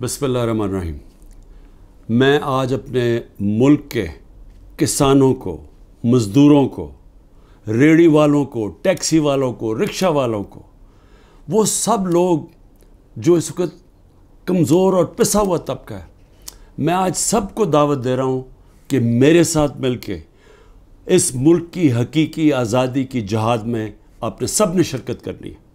रही मैं आज अपने मुल्क के किसानों को मज़दूरों को रेड़ी वालों को टैक्सी वालों को रिक्शा वालों को वो सब लोग जो इस वक्त कमज़ोर और पिसा हुआ तबका है मैं आज सबको दावत दे रहा हूँ कि मेरे साथ मिल के इस मुल्क की हकीकी आज़ादी की जहाद में आपने सब ने शिरकत करनी है